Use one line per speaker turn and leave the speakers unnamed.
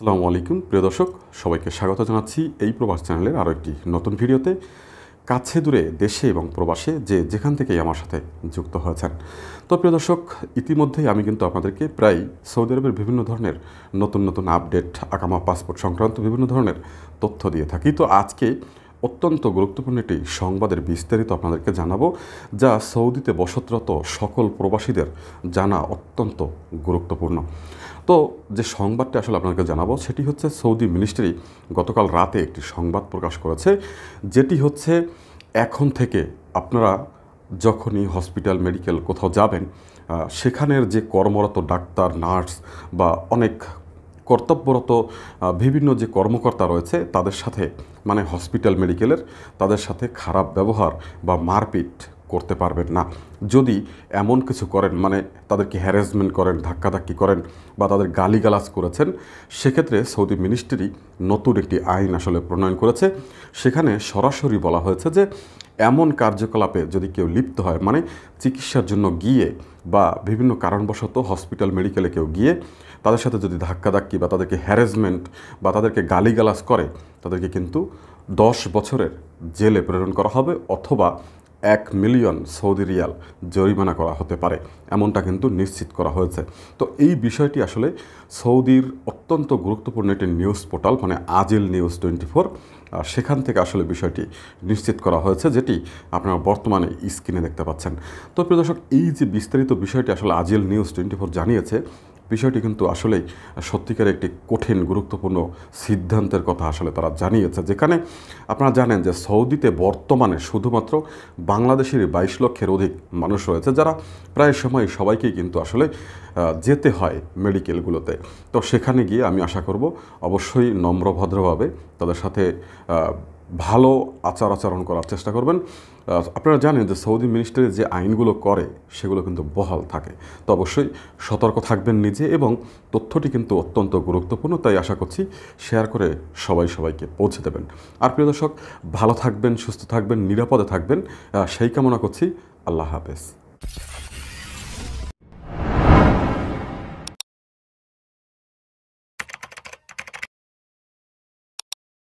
সালামু আলাইকুম প্রিয় দর্শক সবাইকে স্বাগত জানাচ্ছি এই প্রবাস চ্যানেলের আরও একটি নতুন ভিডিওতে কাছে দূরে দেশে এবং প্রবাসে যে যেখান থেকেই আমার সাথে যুক্ত হয়েছেন তো প্রিয় দর্শক ইতিমধ্যেই আমি কিন্তু আপনাদেরকে প্রায় সৌদি আরবের বিভিন্ন ধরনের নতুন নতুন আপডেট আকামা পাসপোর্ট সংক্রান্ত বিভিন্ন ধরনের তথ্য দিয়ে থাকি তো আজকে অত্যন্ত গুরুত্বপূর্ণ একটি সংবাদের বিস্তারিত আপনাদেরকে জানাবো যা সৌদিতে বসতরত সকল প্রবাসীদের জানা অত্যন্ত গুরুত্বপূর্ণ তো যে সংবাদটি আসলে আপনাদেরকে জানাবো সেটি হচ্ছে সৌদি মিনিস্ট্রি গতকাল রাতে একটি সংবাদ প্রকাশ করেছে যেটি হচ্ছে এখন থেকে আপনারা যখনই হসপিটাল মেডিকেল কোথাও যাবেন সেখানের যে কর্মরত ডাক্তার নার্স বা অনেক কর্তব্যরত বিভিন্ন যে কর্মকর্তা রয়েছে তাদের সাথে মানে হসপিটাল মেডিকেলের তাদের সাথে খারাপ ব্যবহার বা মারপিট করতে পারবেন না যদি এমন কিছু করেন মানে তাদেরকে হ্যারাসমেন্ট করেন ধাক্কাধাক্কি করেন বা তাদের গালিগালাজ করেছেন সেক্ষেত্রে সৌদি মিনিস্ট্রি নতুন একটি আইন আসলে প্রণয়ন করেছে সেখানে সরাসরি বলা হয়েছে যে এমন কার্যকলাপে যদি কেউ লিপ্ত হয় মানে চিকিৎসার জন্য গিয়ে বা বিভিন্ন কারণবশত হসপিটাল মেডিকেলে কেউ গিয়ে তাদের সাথে যদি ধাক্কাধাক্কি বা তাদেরকে হ্যারাসমেন্ট বা তাদেরকে গালিগালাজ করে তাদেরকে কিন্তু দশ বছরের জেলে প্রেরণ করা হবে অথবা এক মিলিয়ন সৌদি রিয়াল জরিমানা করা হতে পারে এমনটা কিন্তু নিশ্চিত করা হয়েছে তো এই বিষয়টি আসলে সৌদির অত্যন্ত গুরুত্বপূর্ণ একটি নিউজ পোর্টাল মানে আজিল নিউজ টোয়েন্টি ফোর সেখান থেকে আসলে বিষয়টি নিশ্চিত করা হয়েছে যেটি আপনারা বর্তমানে স্ক্রিনে দেখতে পাচ্ছেন তো প্রিয় দর্শক এই যে বিস্তারিত বিষয়টি আসলে আজিল নিউজ টোয়েন্টি ফোর জানিয়েছে বিষয়টি কিন্তু আসলেই সত্যিকার একটি কঠিন গুরুত্বপূর্ণ সিদ্ধান্তের কথা আসলে তারা জানিয়েছে যেখানে আপনারা জানেন যে সৌদিতে বর্তমানে শুধুমাত্র বাংলাদেশের বাইশ লক্ষের অধিক মানুষ রয়েছে যারা প্রায় সময় সবাইকেই কিন্তু আসলে যেতে হয় মেডিকেলগুলোতে তো সেখানে গিয়ে আমি আশা করব অবশ্যই নম্রভদ্রভাবে তাদের সাথে ভালো আচার আচরণ করার চেষ্টা করবেন আপনারা জানেন যে সৌদি মিনিস্টারের যে আইনগুলো করে সেগুলো কিন্তু বহাল থাকে তো অবশ্যই সতর্ক থাকবেন নিজে এবং তথ্যটি কিন্তু অত্যন্ত গুরুত্বপূর্ণ তাই আশা করছি শেয়ার করে সবাই সবাইকে পৌঁছে দেবেন আর প্রিয় দর্শক ভালো থাকবেন সুস্থ থাকবেন নিরাপদে থাকবেন সেই কামনা করছি আল্লাহ হাফেজ